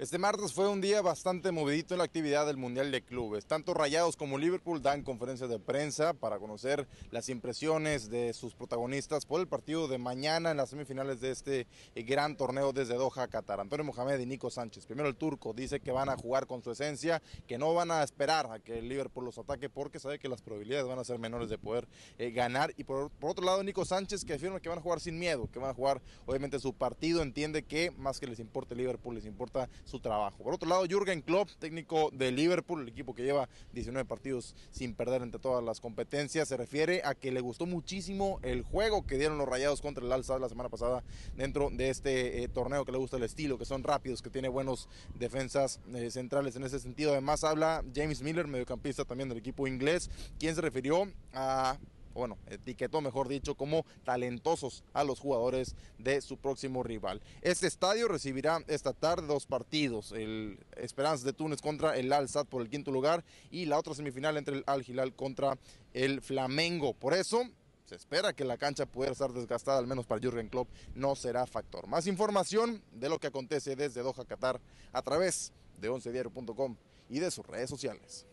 Este martes fue un día bastante movidito en la actividad del Mundial de Clubes. Tanto Rayados como Liverpool dan conferencias de prensa para conocer las impresiones de sus protagonistas por el partido de mañana en las semifinales de este eh, gran torneo desde Doha, Qatar. Antonio Mohamed y Nico Sánchez. Primero el turco dice que van a jugar con su esencia, que no van a esperar a que el Liverpool los ataque porque sabe que las probabilidades van a ser menores de poder eh, ganar. Y por, por otro lado, Nico Sánchez que afirma que van a jugar sin miedo, que van a jugar obviamente su partido. Entiende que más que les importe Liverpool, les importa su trabajo. Por otro lado, Jürgen Klopp, técnico de Liverpool, el equipo que lleva 19 partidos sin perder entre todas las competencias, se refiere a que le gustó muchísimo el juego que dieron los rayados contra el Alza la semana pasada dentro de este eh, torneo que le gusta el estilo, que son rápidos, que tiene buenos defensas eh, centrales en ese sentido. Además habla James Miller, mediocampista también del equipo inglés, quien se refirió a bueno, etiquetó mejor dicho, como talentosos a los jugadores de su próximo rival. Este estadio recibirá esta tarde dos partidos, el Esperanza de Túnez contra el Al sad por el quinto lugar y la otra semifinal entre el Al Hilal contra el Flamengo. Por eso, se espera que la cancha pueda estar desgastada, al menos para Jürgen Klopp, no será factor. Más información de lo que acontece desde Doha, Qatar, a través de 11diario.com y de sus redes sociales.